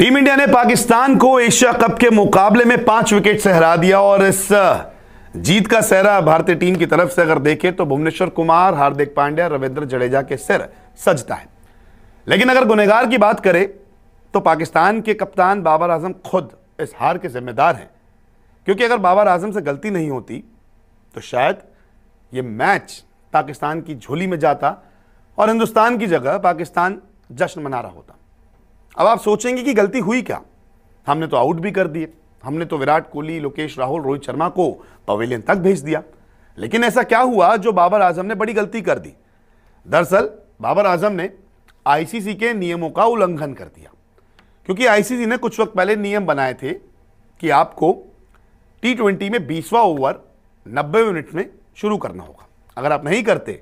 team India ने पाकिस्तान को Asia cup के मुकाबले में पांच विकेट से हरा दिया और इस जीत का सहरा भारतीय टीम की तरफ से अगर देखें तो भुवनेश्वर कुमार हार्दिक पांड्या रविंद्र जडेजा के सिर सजता है लेकिन अगर गुनेगार की बात करें तो पाकिस्तान के कप्तान बाबर आजम खुद इस हार के जिम्मेदार हैं क्योंकि अगर बाबर आजम से गलती नहीं होती तो शायद ये मैच पाकिस्तान की झोली में जाता और हिंदुस्तान की जगह पाकिस्तान जश्न मना रहा होता अब आप सोचेंगे कि गलती हुई क्या हमने तो आउट भी कर दिए हमने तो विराट कोहली लोकेश राहुल रोहित शर्मा को पवेलियन तक भेज दिया लेकिन ऐसा क्या हुआ जो बाबर आजम ने बड़ी गलती कर दी दरअसल बाबर आजम ने आईसीसी के नियमों का उल्लंघन कर दिया क्योंकि आईसीसी ने कुछ वक्त पहले नियम बनाए थे कि आपको टी ट्वेंटी में बीसवा ओवर नब्बे मिनट में शुरू करना होगा अगर आप नहीं करते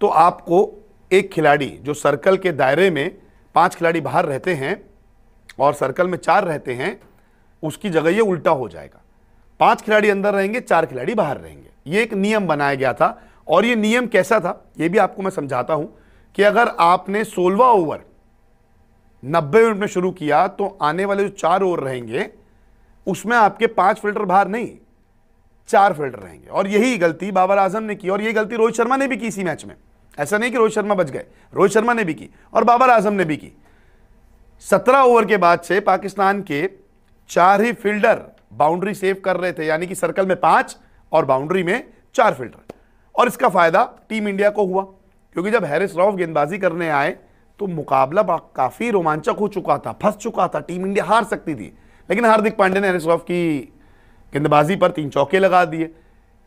तो आपको एक खिलाड़ी जो सर्कल के दायरे में पांच खिलाड़ी बाहर रहते हैं और सर्कल में चार रहते हैं उसकी जगह ये उल्टा हो जाएगा पांच खिलाड़ी अंदर रहेंगे चार खिलाड़ी बाहर रहेंगे ये एक नियम बनाया गया था और ये नियम कैसा था ये भी आपको मैं समझाता हूं कि अगर आपने सोलवा ओवर नब्बे मिनट में शुरू किया तो आने वाले जो चार ओवर रहेंगे उसमें आपके पांच फिल्टर बाहर नहीं चार फिल्टर रहेंगे और यही गलती बाबर आजम ने की और यही गलती रोहित शर्मा ने भी की इसी मैच में ऐसा नहीं कि रोहित शर्मा बच गए रोहित शर्मा ने भी की और बाबर आजम ने भी की सत्रह ओवर के बाद से पाकिस्तान के चार ही फील्डर बाउंड्री सेव कर रहे थे यानी कि सर्कल में पांच और बाउंड्री में चार फील्डर और इसका फायदा टीम इंडिया को हुआ क्योंकि जब हैरिस रॉफ गेंदबाजी करने आए तो मुकाबला काफी रोमांचक हो चुका था फंस चुका था टीम इंडिया हार सकती थी लेकिन हार्दिक पांडे ने हैरिस रॉफ की गेंदबाजी पर तीन चौके लगा दिए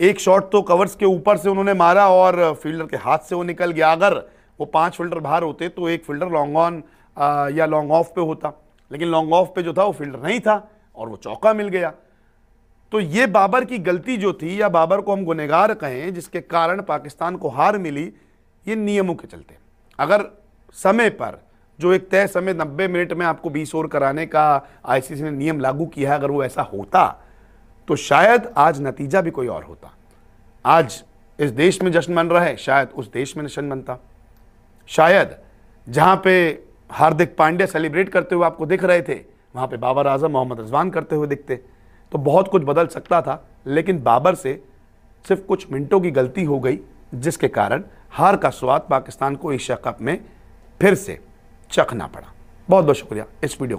एक शॉट तो कवर्स के ऊपर से उन्होंने मारा और फील्डर के हाथ से वो निकल गया अगर वो पांच फील्डर बाहर होते तो एक फील्डर लॉन्ग ऑन या लॉन्ग ऑफ पे होता लेकिन लॉन्ग ऑफ पे जो था वो फील्डर नहीं था और वो चौका मिल गया तो ये बाबर की गलती जो थी या बाबर को हम गुनेगार कहें जिसके कारण पाकिस्तान को हार मिली ये नियमों के चलते अगर समय पर जो एक तय समय 90 मिनट में आपको 20 ओवर कराने का आईसीसी ने नियम लागू किया है अगर वो ऐसा होता तो शायद आज नतीजा भी कोई और होता आज इस देश में जश्न मन रहा है शायद उस देश में जश्न बनता शायद जहां पे हार्दिक पांड्या सेलिब्रेट करते हुए आपको दिख रहे थे वहां पे बाबर आजम मोहम्मद रजवान करते हुए दिखते तो बहुत कुछ बदल सकता था लेकिन बाबर से सिर्फ कुछ मिनटों की गलती हो गई जिसके कारण हार का स्वाद पाकिस्तान को एशिया कप में फिर से चखना पड़ा बहुत बहुत शुक्रिया इस वीडियो